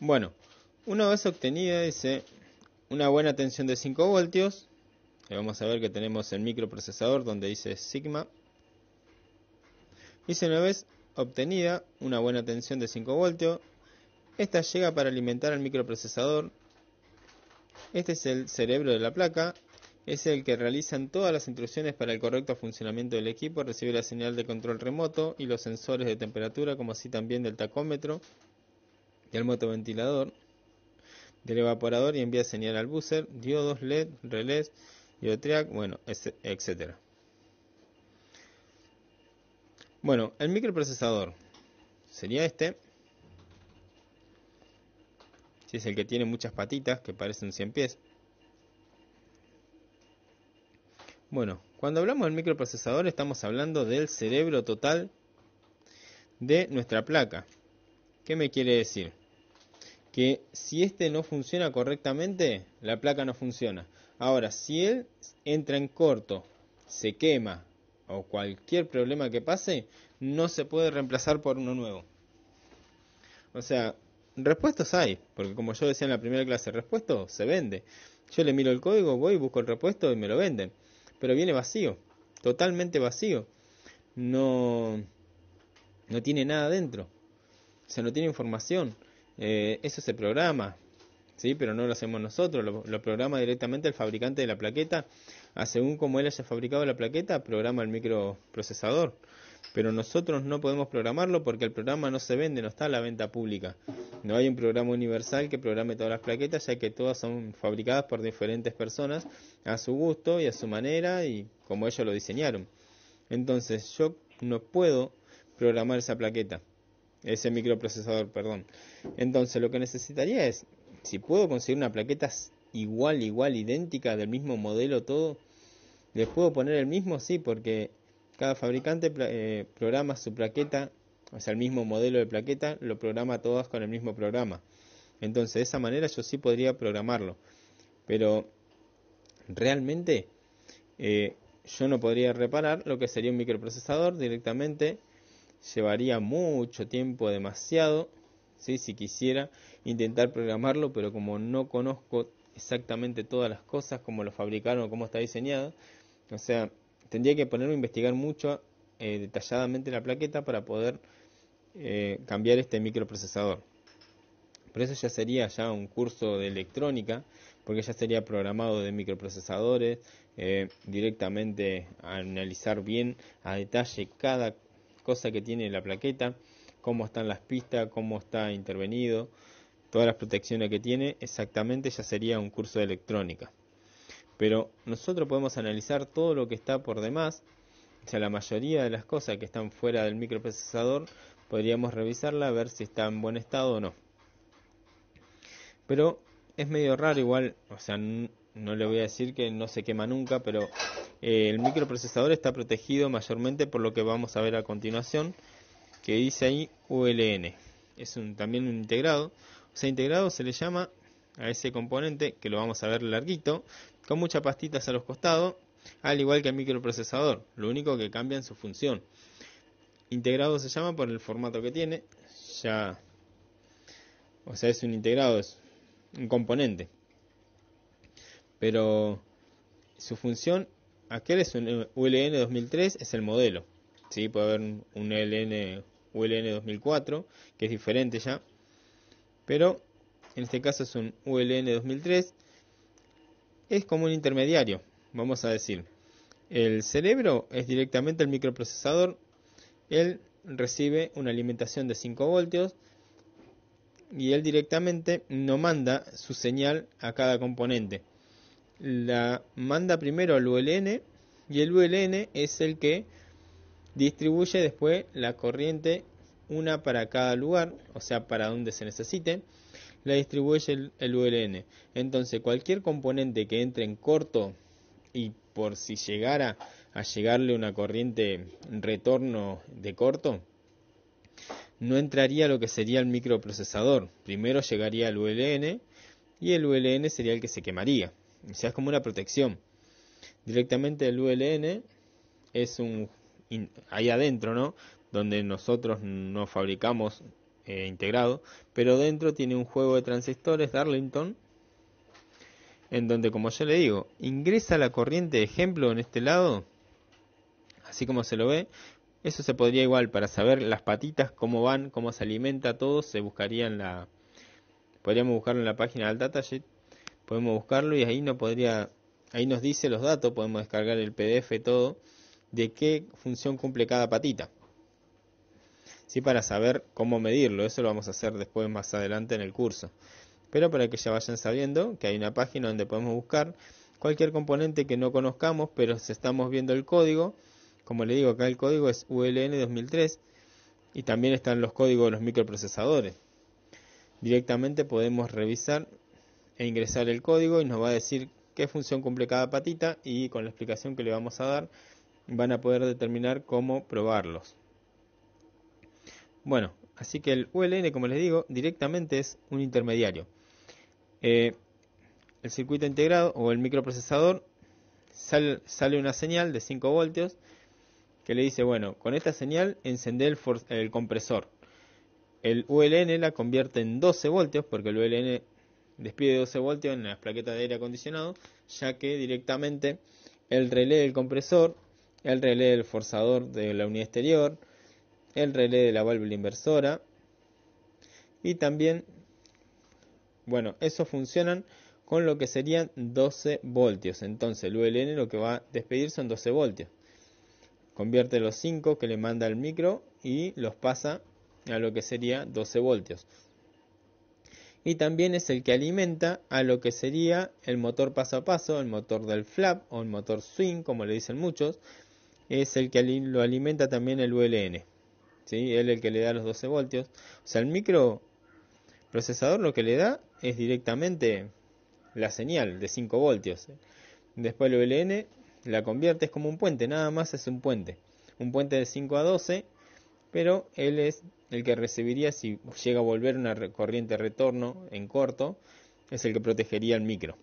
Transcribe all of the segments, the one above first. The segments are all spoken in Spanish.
Bueno, una vez obtenida, dice una buena tensión de 5 voltios. Eh, vamos a ver que tenemos el microprocesador donde dice Sigma. Dice una vez obtenida una buena tensión de 5 voltios. Esta llega para alimentar al microprocesador. Este es el cerebro de la placa. Es el que realiza todas las instrucciones para el correcto funcionamiento del equipo. Recibe la señal de control remoto y los sensores de temperatura como así también del tacómetro del motoventilador, del evaporador y envía señal al buzzer, diodos, LED, relés, Diotriac, bueno, etcétera. Bueno, el microprocesador sería este. Si es el que tiene muchas patitas que parecen 100 pies. Bueno, cuando hablamos del microprocesador estamos hablando del cerebro total de nuestra placa. ¿Qué me quiere decir? que si este no funciona correctamente, la placa no funciona. Ahora, si él entra en corto, se quema o cualquier problema que pase, no se puede reemplazar por uno nuevo. O sea, repuestos hay, porque como yo decía en la primera clase, repuesto se vende. Yo le miro el código, voy, busco el repuesto y me lo venden. Pero viene vacío, totalmente vacío. No, no tiene nada dentro. O sea, no tiene información eso eh, se programa, ¿sí? pero no lo hacemos nosotros, lo, programa directamente el fabricante de la plaqueta. Ah, según como él haya fabricado la plaqueta, programa el microprocesador. Pero nosotros no podemos programarlo porque el programa no se vende, no está a la venta pública. No hay un programa universal que programe todas las plaquetas, ya que todas son fabricadas por diferentes personas a su gusto y a su manera y como ellos lo diseñaron. Entonces yo no puedo programar esa plaqueta ese microprocesador, perdón. Entonces lo que necesitaría es, si puedo conseguir una plaqueta igual, igual, idéntica, del mismo modelo, todo, ¿les puedo poner el mismo? Sí, porque cada fabricante eh, programa su plaqueta, o sea, el mismo modelo de plaqueta, lo programa todas con el mismo programa. Entonces, de esa manera yo sí podría programarlo. Pero realmente eh, yo no podría reparar lo que sería un microprocesador directamente llevaría mucho tiempo, demasiado, ¿sí? si quisiera intentar programarlo, pero como no conozco exactamente todas las cosas, como lo fabricaron, cómo está diseñado, o sea, tendría que ponerme a investigar mucho eh, detalladamente la plaqueta para poder eh, cambiar este microprocesador. Por eso ya sería ya un curso de electrónica, porque ya sería programado de microprocesadores, eh, directamente analizar bien a detalle cada cosa que tiene la plaqueta, cómo están las pistas, cómo está intervenido, todas las protecciones que tiene, exactamente ya sería un curso de electrónica. Pero nosotros podemos analizar todo lo que está por demás, o sea, la mayoría de las cosas que están fuera del microprocesador, podríamos revisarla, a ver si está en buen estado o no. Pero es medio raro igual, o sea, no le voy a decir que no se quema nunca, pero eh, el microprocesador está protegido mayormente por lo que vamos a ver a continuación, que dice ahí ULN. Es un, también un integrado. O sea, integrado se le llama a ese componente, que lo vamos a ver larguito, con muchas pastitas a los costados, al igual que el microprocesador, lo único que cambia en su función. Integrado se llama por el formato que tiene, ya... O sea, es un integrado, es un componente pero su función, aquel es un ULN 2003, es el modelo. ¿sí? Puede haber un, ULN 2004, que es diferente ya, pero en este caso es un ULN 2003, es como un intermediario, vamos a decir. El cerebro es directamente el microprocesador, él recibe una alimentación de 5 voltios y él directamente no manda su señal a cada componente la manda primero al ULN y el ULN es el que distribuye después la corriente una para cada lugar, o sea, para donde se necesite, la distribuye el, ULN. Entonces, cualquier componente que entre en corto y por si llegara a llegarle una corriente retorno de corto, no entraría lo que sería el microprocesador. Primero llegaría al ULN y el ULN sería el que se quemaría es como una protección. Directamente el ULN es un... ahí adentro, ¿no? Donde nosotros no fabricamos eh, integrado, pero dentro tiene un juego de transistores Darlington, en donde, como ya le digo, ingresa la corriente de ejemplo en este lado, así como se lo ve. Eso se podría igual para saber las patitas, cómo van, cómo se alimenta todo, se buscaría en la... Podríamos buscar en la página del datasheet podemos buscarlo y ahí no podría ahí nos dice los datos podemos descargar el pdf todo de qué función cumple cada patita sí para saber cómo medirlo eso lo vamos a hacer después más adelante en el curso pero para que ya vayan sabiendo que hay una página donde podemos buscar cualquier componente que no conozcamos pero si estamos viendo el código como le digo acá el código es uln 2003 y también están los códigos de los microprocesadores directamente podemos revisar e ingresar el código y nos va a decir qué función cumple cada patita y con la explicación que le vamos a dar van a poder determinar cómo probarlos. Bueno, así que el ULN, como les digo, directamente es un intermediario. Eh, el circuito integrado o el microprocesador sale una señal de 5 voltios que le dice, bueno, con esta señal encender el, el, compresor. El ULN la convierte en 12 voltios porque el ULN despide 12 voltios en las plaquetas de aire acondicionado, ya que directamente el relé del compresor, el relé del forzador de la unidad exterior, el relé de la válvula inversora y también, bueno, esos funcionan con lo que serían 12 voltios. Entonces el ULN lo que va a despedir son 12 voltios. Convierte los 5 que le manda el micro y los pasa a lo que sería 12 voltios y también es el que alimenta a lo que sería el motor paso a paso, el motor del flap o el motor swing, como le dicen muchos, es el que lo alimenta también el ULN. ¿sí? Él es el que le da los 12 voltios. O sea, el microprocesador lo que le da es directamente la señal de 5 voltios. Después el ULN la convierte, es como un puente, nada más es un puente. Un puente de 5 a 12 pero él es el que recibiría si llega a volver una corriente de retorno en corto, es el que protegería el micro.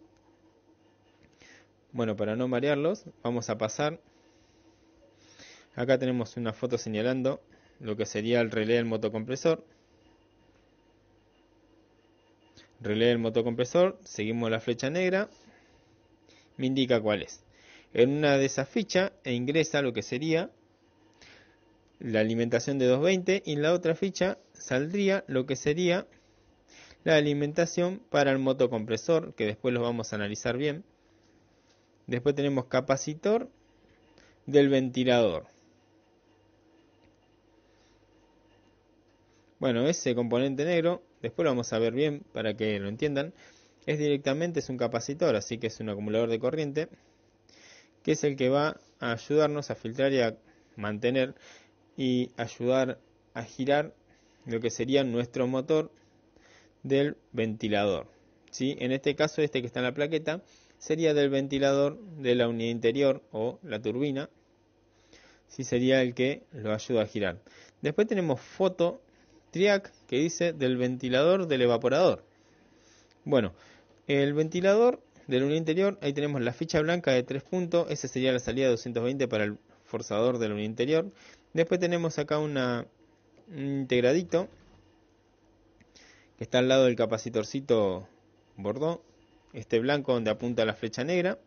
Bueno, para no marearlos, vamos a pasar. Acá tenemos una foto señalando lo que sería el relé del motocompresor. Relé del motocompresor, seguimos la flecha negra, me indica cuál es. En una de esas fichas e ingresa lo que sería la alimentación de 220 y en la otra ficha saldría lo que sería la alimentación para el motocompresor, que después lo vamos a analizar bien. Después tenemos capacitor del ventilador. Bueno, ese componente negro, después lo vamos a ver bien para que lo entiendan, es directamente es un capacitor, así que es un acumulador de corriente, que es el que va a ayudarnos a filtrar y a mantener y ayudar a girar lo que sería nuestro motor del ventilador. ¿sí? En este caso, este que está en la plaqueta sería del ventilador de la unidad interior o la turbina. si Sería el que lo ayuda a girar. Después tenemos foto triac que dice del ventilador del evaporador. Bueno, el ventilador de unidad interior, ahí tenemos la ficha blanca de 3 puntos. Esa sería la salida de 220 para el forzador de la unidad interior. Después tenemos acá una, un integradito que está al lado del capacitorcito bordó, este blanco donde apunta la flecha negra.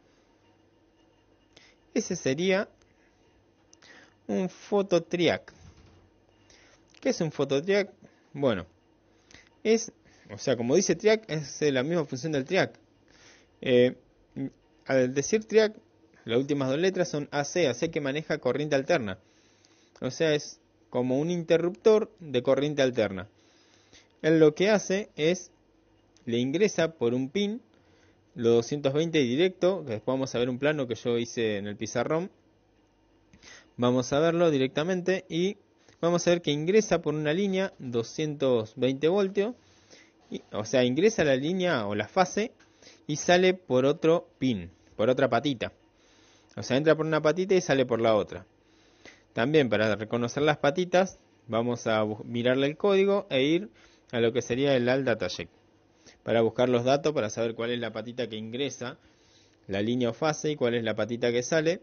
Ese sería un fototriac. ¿Qué es un fototriac? Bueno, es, o sea, como dice triac, es eh, la misma función del triac. Eh, al decir triac, las últimas dos letras son AC, AC que maneja corriente alterna. O sea, es como un interruptor de corriente alterna. Él lo que hace es le ingresa por un pin los 220 directo, que después vamos a ver un plano que yo hice en el pizarrón. Vamos a verlo directamente y vamos a ver que ingresa por una línea 220 voltios, o sea, ingresa la línea o la fase y sale por otro pin, por otra patita. O sea, entra por una patita y sale por la otra. También para reconocer las patitas vamos a mirarle el código e ir a lo que sería el alt CHECK. para buscar los datos, para saber cuál es la patita que ingresa la línea o fase y cuál es la patita que sale.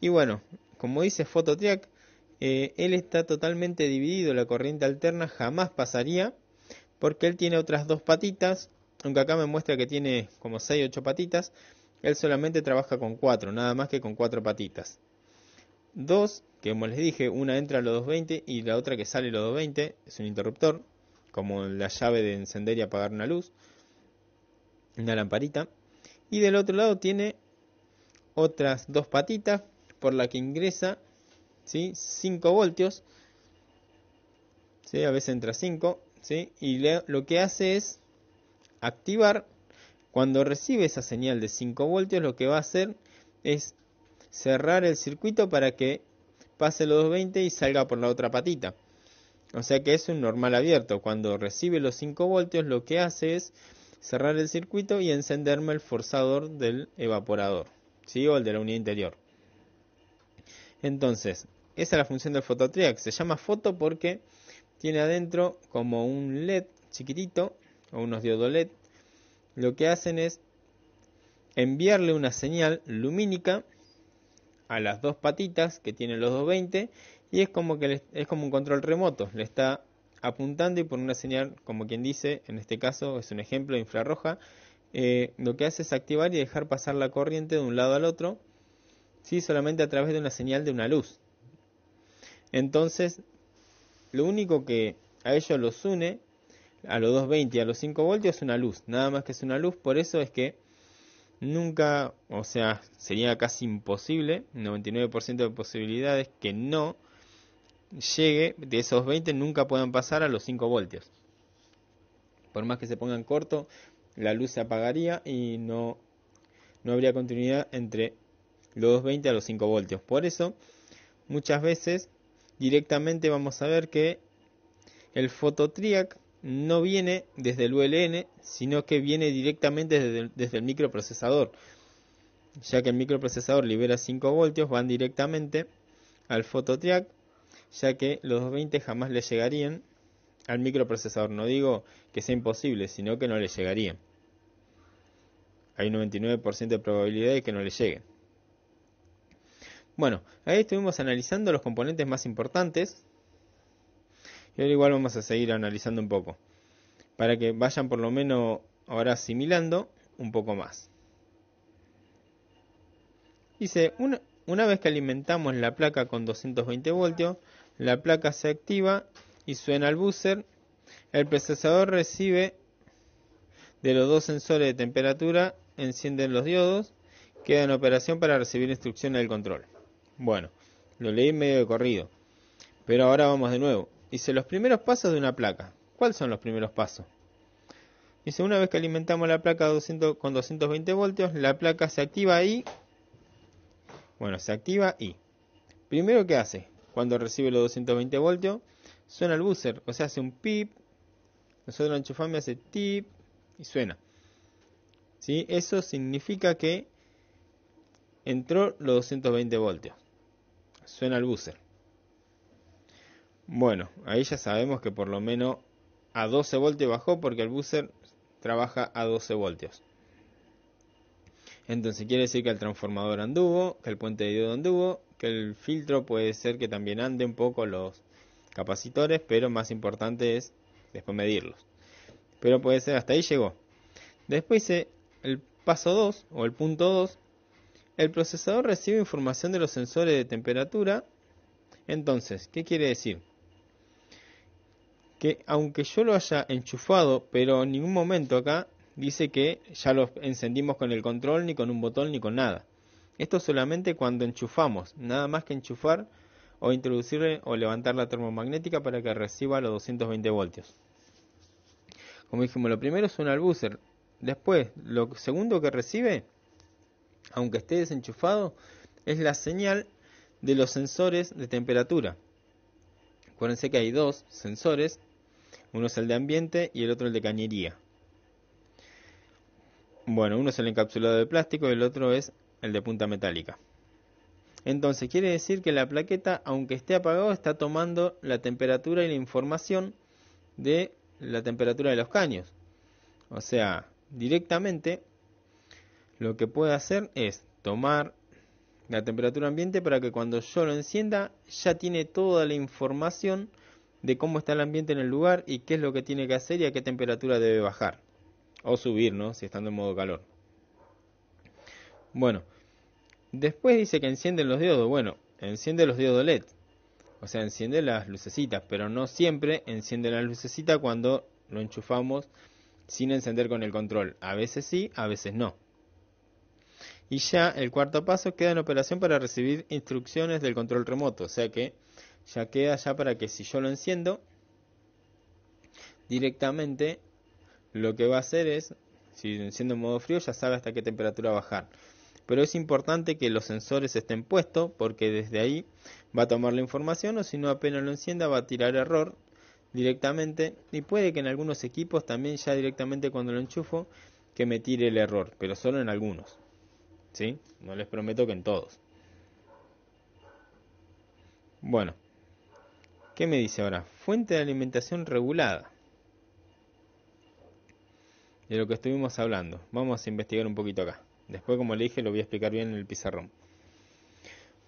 Y bueno, como dice Phototrack, eh, él está totalmente dividido, la corriente alterna jamás pasaría porque él tiene otras dos patitas, aunque acá me muestra que tiene como 6 8 patitas, él solamente trabaja con 4, nada más que con 4 patitas. Dos, que como les dije, una entra a los 220 y la otra que sale a los 220, es un interruptor, como la llave de encender y apagar una luz, una lamparita. Y del otro lado tiene otras dos patitas por la que ingresa ¿sí? 5 voltios. ¿sí? A veces entra 5. ¿sí? Y lo que hace es activar. Cuando recibe esa señal de 5 voltios, lo que va a hacer es cerrar el circuito para que pase los 220 y salga por la otra patita. O sea que es un normal abierto. Cuando recibe los 5 voltios lo que hace es cerrar el circuito y encenderme el forzador del evaporador. ¿Sí? O el de la unidad interior. Entonces, esa es la función del fototriac. Se llama foto porque tiene adentro como un LED chiquitito o unos diodos LED. Lo que hacen es enviarle una señal lumínica a las dos patitas que tienen los 220 y es como que es como un control remoto, le está apuntando y por una señal, como quien dice, en este caso es un ejemplo infrarroja, eh, lo que hace es activar y dejar pasar la corriente de un lado al otro, ¿sí? solamente a través de una señal de una luz. Entonces, lo único que a ellos los une, a los 220 y a los 5 voltios, es una luz, nada más que es una luz, por eso es que nunca, o sea, sería casi imposible, 99% de posibilidades que no llegue, de esos 20 nunca puedan pasar a los 5 voltios. Por más que se pongan corto, la luz se apagaría y no, no habría continuidad entre los 20 a los 5 voltios. Por eso, muchas veces directamente vamos a ver que el fototriac no viene desde el ULN, sino que viene directamente desde el, microprocesador. Ya que el microprocesador libera 5 voltios, van directamente al phototrack, ya que los 20 jamás le llegarían al microprocesador. No digo que sea imposible, sino que no le llegarían. Hay un 99% de probabilidad de que no le lleguen. Bueno, ahí estuvimos analizando los componentes más importantes y ahora igual vamos a seguir analizando un poco. Para que vayan por lo menos ahora asimilando un poco más. Dice, una, una vez que alimentamos la placa con 220 voltios, la placa se activa y suena el buzzer. El procesador recibe de los dos sensores de temperatura, encienden los diodos, queda en operación para recibir instrucciones del control. Bueno, lo leí medio de corrido, pero ahora vamos de nuevo. Dice, los primeros pasos de una placa. ¿Cuáles son los primeros pasos? Dice, una vez que alimentamos la placa con 220 voltios, la placa se activa y... Bueno, se activa y... Primero, ¿qué hace? Cuando recibe los 220 voltios, suena el buzzer, o sea, hace un pip. Nosotros lo enchufamos hace tip y suena. ¿Sí? Eso significa que entró los 220 voltios. Suena el buzzer. Bueno, ahí ya sabemos que por lo menos a 12 voltios bajó porque el buzzer trabaja a 12 voltios. Entonces quiere decir que el transformador anduvo, que el puente de diodo anduvo, que el filtro puede ser que también ande un poco los capacitores, pero más importante es después medirlos. Pero puede ser hasta ahí llegó. Después el paso 2 o el punto 2, el procesador recibe información de los sensores de temperatura. Entonces, ¿qué quiere decir? que aunque yo lo haya enchufado, pero en ningún momento acá dice que ya lo encendimos con el control, ni con un botón, ni con nada. Esto solamente cuando enchufamos, nada más que enchufar o introducirle o levantar la termomagnética para que reciba los 220 voltios. Como dijimos, lo primero es un albúcer. Después, lo segundo que recibe, aunque esté desenchufado, es la señal de los sensores de temperatura. Acuérdense que hay dos sensores uno es el de ambiente y el otro el de cañería. Bueno, uno es el encapsulado de plástico y el otro es el de punta metálica. Entonces quiere decir que la plaqueta, aunque esté apagado, está tomando la temperatura y la información de la temperatura de los caños. O sea, directamente lo que puede hacer es tomar la temperatura ambiente para que cuando yo lo encienda ya tiene toda la información de cómo está el ambiente en el lugar y qué es lo que tiene que hacer y a qué temperatura debe bajar. O subir, ¿no? Si estando en modo calor. Bueno, después dice que encienden los diodos. Bueno, enciende los diodos LED. O sea, enciende las lucecitas, pero no siempre enciende la lucecita cuando lo enchufamos sin encender con el control. A veces sí, a veces no. Y ya el cuarto paso queda en operación para recibir instrucciones del control remoto. O sea que ya queda ya para que si yo lo enciendo directamente lo que va a hacer es si lo enciendo en modo frío ya sabe hasta qué temperatura bajar pero es importante que los sensores estén puestos porque desde ahí va a tomar la información o si no apenas lo encienda va a tirar error directamente y puede que en algunos equipos también ya directamente cuando lo enchufo que me tire el error pero solo en algunos ¿sí? no les prometo que en todos bueno ¿Qué me dice ahora? Fuente de alimentación regulada. De lo que estuvimos hablando. Vamos a investigar un poquito acá. Después, como le dije, lo voy a explicar bien en el pizarrón.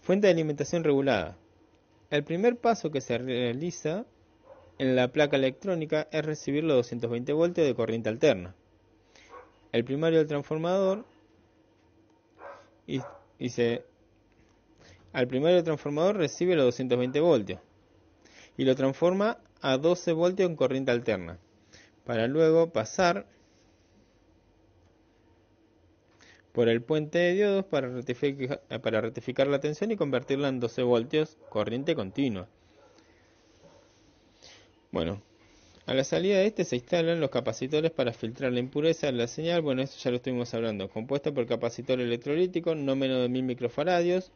Fuente de alimentación regulada. El primer paso que se realiza en la placa electrónica es recibir los 220 voltios de corriente alterna. El primario del transformador y, al primario del transformador recibe los 220 voltios y lo transforma a 12 voltios en corriente alterna para luego pasar por el puente de diodos para rectificar, la tensión y convertirla en 12 voltios corriente continua. Bueno, a la salida de este se instalan los capacitores para filtrar la impureza de la señal. Bueno, eso ya lo estuvimos hablando. Compuesto por capacitor electrolítico, no menos de 1000 microfaradios,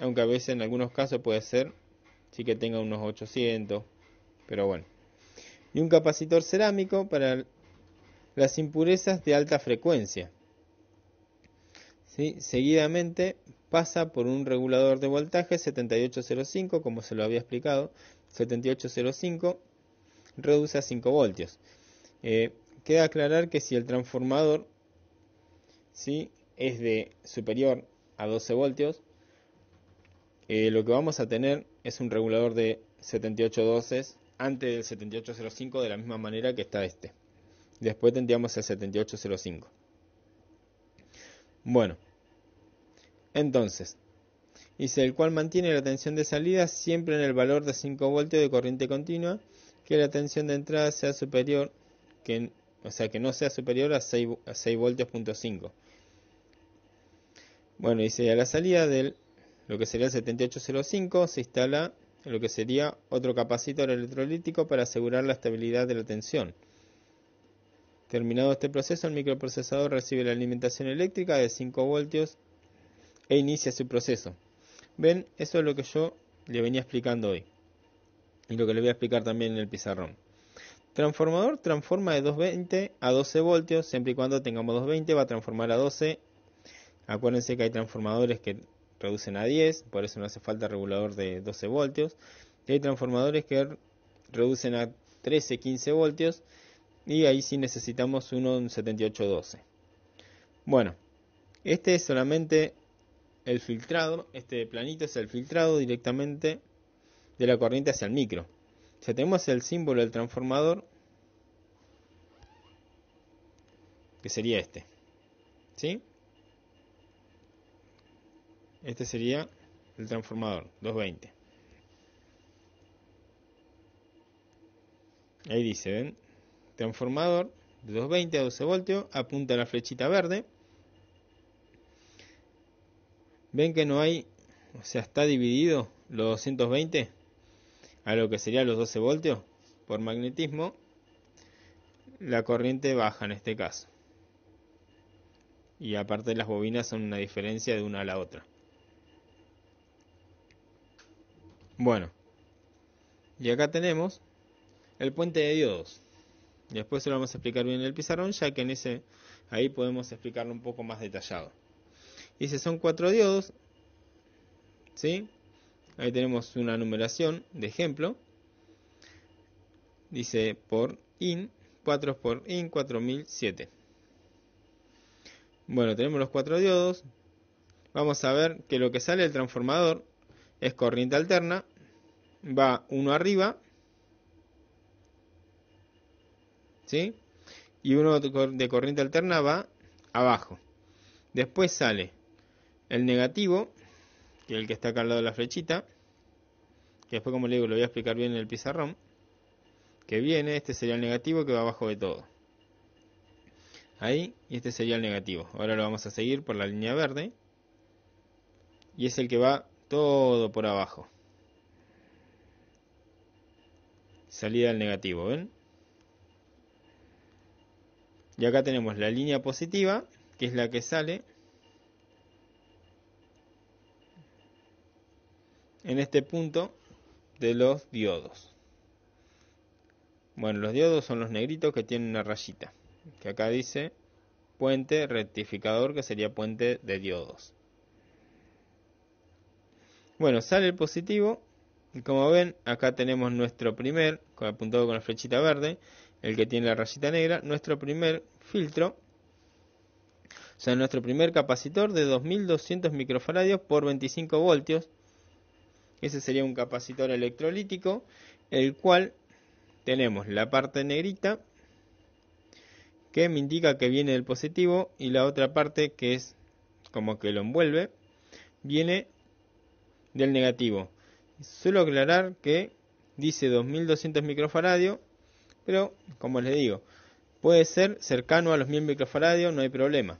aunque a veces en algunos casos puede ser sí que tenga unos 800, pero bueno. Y un capacitor cerámico para las impurezas de alta frecuencia. ¿Sí? Seguidamente pasa por un regulador de voltaje 7805, como se lo había explicado, 7805 reduce a 5 voltios. Eh, queda aclarar que si el transformador ¿sí? es de superior a 12 voltios, eh, lo que vamos a tener es un regulador de 78 doces antes del 7805 de la misma manera que está este. Después tendríamos el 7805. Bueno, entonces, dice el cual mantiene la tensión de salida siempre en el valor de 5 voltios de corriente continua, que la tensión de entrada sea superior, que, o sea que no sea superior a 6, a 6 voltios.5. Bueno, dice a la salida del lo que sería el 7805, se instala lo que sería otro capacitor electrolítico para asegurar la estabilidad de la tensión. Terminado este proceso, el microprocesador recibe la alimentación eléctrica de 5 voltios e inicia su proceso. ¿Ven? Eso es lo que yo le venía explicando hoy. Y lo que le voy a explicar también en el pizarrón. Transformador transforma de 220 a 12 voltios, siempre y cuando tengamos 220 va a transformar a 12. Acuérdense que hay transformadores que reducen a 10, por eso no hace falta regulador de 12 voltios. Y hay transformadores que reducen a 13, 15 voltios. Y ahí sí necesitamos uno en 7812. Bueno, este es solamente el filtrado. Este planito es el filtrado directamente de la corriente hacia el micro. O tenemos el símbolo del transformador. Que sería este. ¿Sí? Este sería el transformador, 220. Ahí dice, ¿ven? Transformador de 220 a 12 voltios, apunta la flechita verde. Ven que no hay, o sea, está dividido los 220 a lo que sería los 12 voltios por magnetismo. La corriente baja en este caso. Y aparte las bobinas son una diferencia de una a la otra. Bueno, y acá tenemos el puente de diodos. Después se lo vamos a explicar bien en el pizarrón, ya que en ese ahí podemos explicarlo un poco más detallado. Dice, son cuatro diodos, ¿sí? Ahí tenemos una numeración de ejemplo. Dice por IN, 4 por IN, 4007. Bueno, tenemos los cuatro diodos. Vamos a ver que lo que sale del transformador es corriente alterna, va uno arriba, ¿sí? Y uno de corriente alterna va abajo. Después sale el negativo, que es el que está acá al lado de la flechita, que después como le digo lo voy a explicar bien en el pizarrón, que viene, este sería el negativo que va abajo de todo. Ahí, y este sería el negativo. Ahora lo vamos a seguir por la línea verde. Y es el que va todo por abajo. Salida al negativo, ¿ven? Y acá tenemos la línea positiva, que es la que sale en este punto de los diodos. Bueno, los diodos son los negritos que tienen una rayita, que acá dice puente rectificador, que sería puente de diodos. Bueno, sale el positivo. Y como ven, acá tenemos nuestro primer, apuntado con la flechita verde, el que tiene la rayita negra, nuestro primer filtro. O sea, nuestro primer capacitor de 2200 microfaradios por 25 voltios. Ese sería un capacitor electrolítico, el cual tenemos la parte negrita que me indica que viene del positivo y la otra parte que es como que lo envuelve, viene del negativo. Suelo aclarar que dice 2200 microfaradios, pero como les digo, puede ser cercano a los 1000 microfaradios, no hay problema.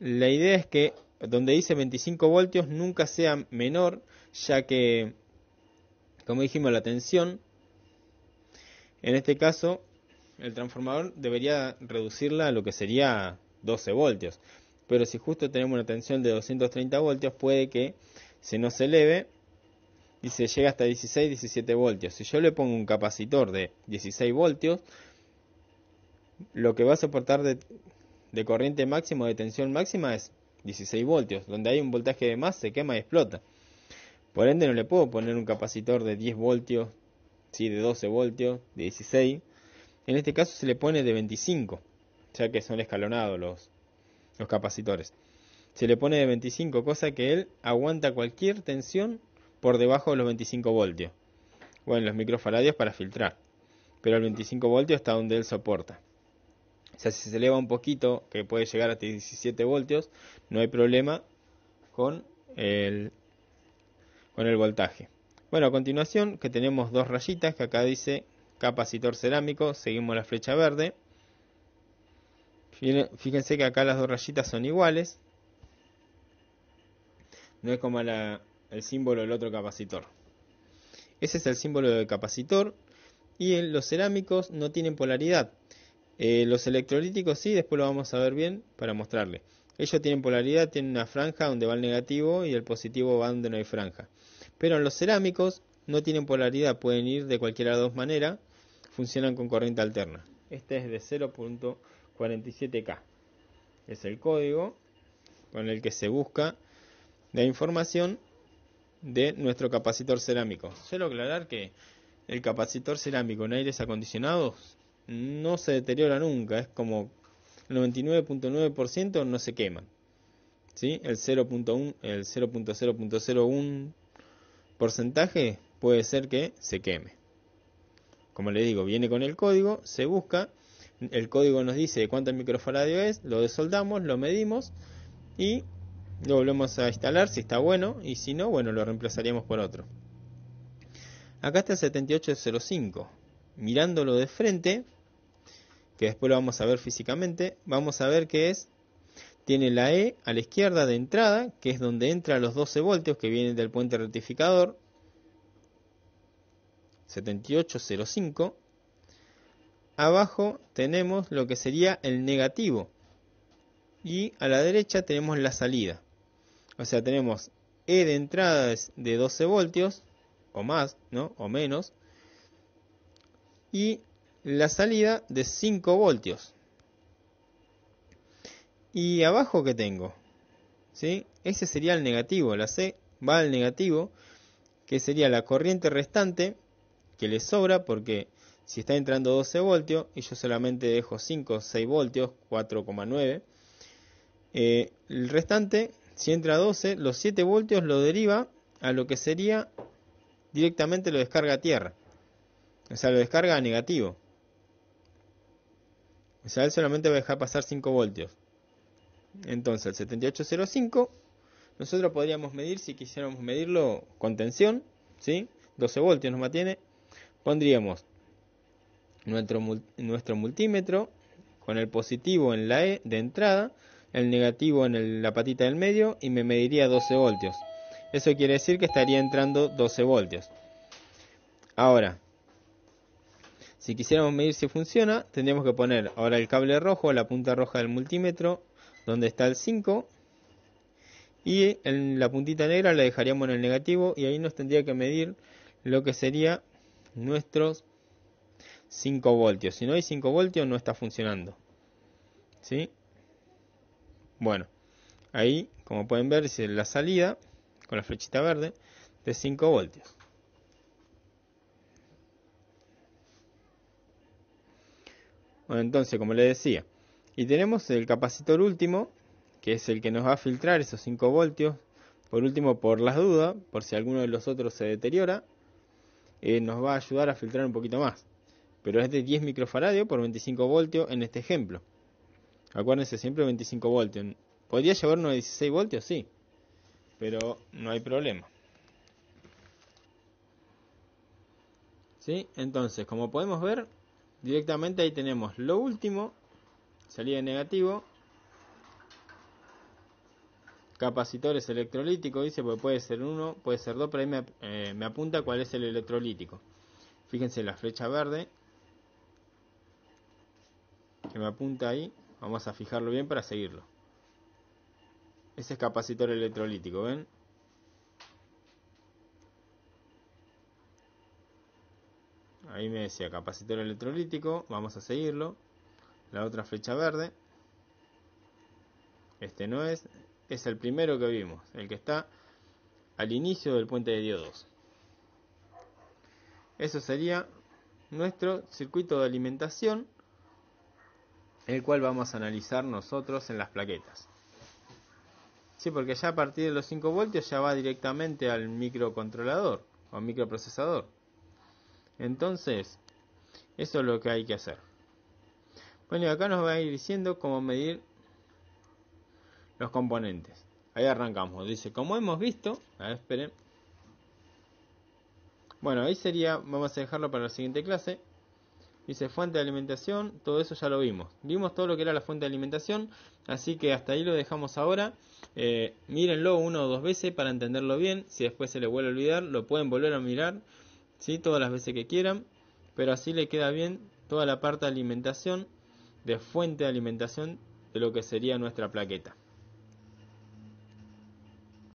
La idea es que donde dice 25 voltios nunca sea menor, ya que, como dijimos, la tensión, en este caso, el transformador debería reducirla a lo que sería 12 voltios. Pero si justo tenemos una tensión de 230 voltios, puede que se nos eleve y se llega hasta 16, 17 voltios. Si yo le pongo un capacitor de 16 voltios, lo que va a soportar de, corriente máxima de tensión máxima es 16 voltios. Donde hay un voltaje de más se quema y explota. Por ende no le puedo poner un capacitor de 10 voltios, sí, de 12 voltios, de 16. En este caso se le pone de 25, ya que son escalonados los, los capacitores se le pone de 25, cosa que él aguanta cualquier tensión por debajo de los 25 voltios, Bueno, los microfaradios para filtrar, pero el 25 voltios está donde él soporta. O sea, si se eleva un poquito, que puede llegar hasta 17 voltios, no hay problema con el, con el voltaje. Bueno, a continuación que tenemos dos rayitas que acá dice capacitor cerámico, seguimos la flecha verde. Fíjense que acá las dos rayitas son iguales, no es como el símbolo del otro capacitor. Ese es el símbolo del capacitor y en los cerámicos no tienen polaridad. Eh, los electrolíticos sí, después lo vamos a ver bien para mostrarle. Ellos tienen polaridad, tienen una franja donde va el negativo y el positivo va donde no hay franja. Pero en los cerámicos no tienen polaridad, pueden ir de cualquiera de dos maneras, funcionan con corriente alterna. Este es de 0.47K. Es el código con el que se busca la información de nuestro capacitor cerámico. Suelo aclarar que el capacitor cerámico en aires acondicionados no se deteriora nunca, es como el 99.9% no se queman. ¿sí? El 0.1, el 0.0.01 porcentaje puede ser que se queme. Como le digo, viene con el código, se busca, el código nos dice cuánto microfaradio es, lo desoldamos, lo medimos y lo volvemos a instalar si está bueno y si no, bueno, lo reemplazaríamos por otro. Acá está el 7805. Mirándolo de frente, que después lo vamos a ver físicamente, vamos a ver que es tiene la E a la izquierda de entrada, que es donde entra los 12 voltios que vienen del puente rectificador 7805. Abajo tenemos lo que sería el negativo y a la derecha tenemos la salida. O sea, tenemos E de entrada de 12 voltios, o más, ¿no? O menos. Y la salida de 5 voltios. Y abajo que tengo, ¿sí? Ese sería el negativo, la C va al negativo, que sería la corriente restante que le sobra porque si está entrando 12 voltios y yo solamente dejo 5 6 voltios, 4,9, eh, el restante si entra a 12, los 7 voltios lo deriva a lo que sería directamente lo descarga a tierra. O sea, lo descarga a negativo. O sea, él solamente va a dejar pasar 5 voltios. Entonces, el 7805, nosotros podríamos medir, si quisiéramos medirlo con tensión, ¿sí? 12 voltios nos mantiene. Pondríamos nuestro, nuestro multímetro con el positivo en la E de entrada el negativo en la patita del medio y me mediría 12 voltios. Eso quiere decir que estaría entrando 12 voltios. Ahora, si quisiéramos medir si funciona, tendríamos que poner ahora el cable rojo, la punta roja del multímetro, donde está el 5, y en la puntita negra la dejaríamos en el negativo y ahí nos tendría que medir lo que sería nuestros 5 voltios. Si no hay 5 voltios no está funcionando. ¿Sí? Bueno, ahí como pueden ver es la salida con la flechita verde de 5 voltios. Bueno, entonces como les decía, y tenemos el capacitor último, que es el que nos va a filtrar esos 5 voltios. Por último, por las dudas, por si alguno de los otros se deteriora, eh, nos va a ayudar a filtrar un poquito más. Pero es este de 10 microfaradios por 25 voltios en este ejemplo. Acuérdense siempre 25 voltios. Podría llevar uno de 16 voltios, sí. Pero no hay problema. ¿Sí? Entonces, como podemos ver, directamente ahí tenemos lo último, salida negativo, capacitores electrolíticos, dice, porque puede ser uno, puede ser dos, pero ahí me, eh, me apunta cuál es el electrolítico. Fíjense la flecha verde, que me apunta ahí, Vamos a fijarlo bien para seguirlo. Ese es capacitor electrolítico, ¿ven? Ahí me decía capacitor electrolítico, vamos a seguirlo. La otra flecha verde. Este no es, es el primero que vimos, el que está al inicio del puente de diodos. Eso sería nuestro circuito de alimentación el cual vamos a analizar nosotros en las plaquetas. Sí, porque ya a partir de los 5 voltios ya va directamente al microcontrolador o microprocesador. Entonces, eso es lo que hay que hacer. Bueno, acá nos va a ir diciendo cómo medir los componentes. Ahí arrancamos. Dice, como hemos visto, a ver, esperen. Bueno, ahí sería, vamos a dejarlo para la siguiente clase. Dice fuente de alimentación, todo eso ya lo vimos. Vimos todo lo que era la fuente de alimentación, así que hasta ahí lo dejamos ahora. Eh, mírenlo uno o dos veces para entenderlo bien. Si después se les vuelve a olvidar, lo pueden volver a mirar ¿sí? todas las veces que quieran. Pero así le queda bien toda la parte de alimentación, de fuente de alimentación de lo que sería nuestra plaqueta.